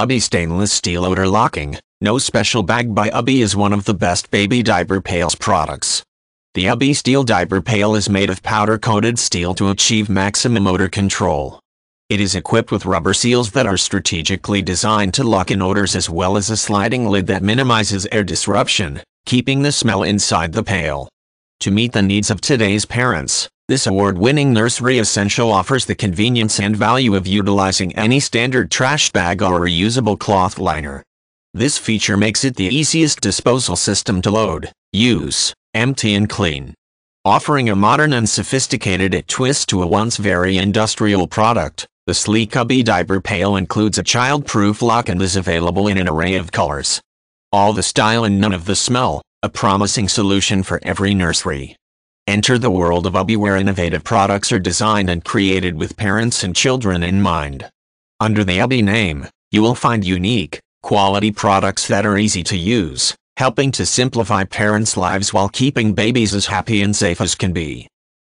Ubby Stainless Steel Odor Locking, No Special Bag by Ubby is one of the best baby diaper pails products. The Ubby Steel Diaper Pail is made of powder-coated steel to achieve maximum odor control. It is equipped with rubber seals that are strategically designed to lock in odors as well as a sliding lid that minimizes air disruption, keeping the smell inside the pail. To meet the needs of today's parents, this award-winning nursery essential offers the convenience and value of utilizing any standard trash bag or reusable cloth liner. This feature makes it the easiest disposal system to load, use, empty and clean. Offering a modern and sophisticated twist to a once very industrial product, the sleek Cubby diaper pail includes a child-proof lock and is available in an array of colors. All the style and none of the smell, a promising solution for every nursery. Enter the world of UBI where innovative products are designed and created with parents and children in mind. Under the UBI name, you will find unique, quality products that are easy to use, helping to simplify parents' lives while keeping babies as happy and safe as can be.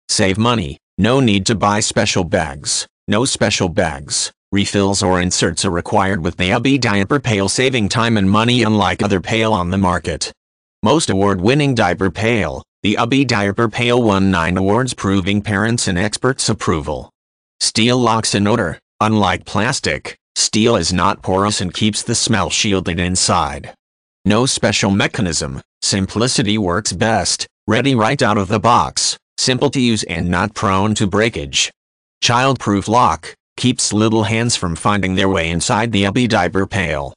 Save money, no need to buy special bags, no special bags, refills or inserts are required with the UBI diaper pail saving time and money unlike other pail on the market. Most award-winning diaper pail, the Ubby Diaper Pail won nine awards proving parents and experts' approval. Steel locks in odor. Unlike plastic, steel is not porous and keeps the smell shielded inside. No special mechanism, simplicity works best, ready right out of the box, simple to use and not prone to breakage. Childproof lock, keeps little hands from finding their way inside the Ubby Diaper Pail.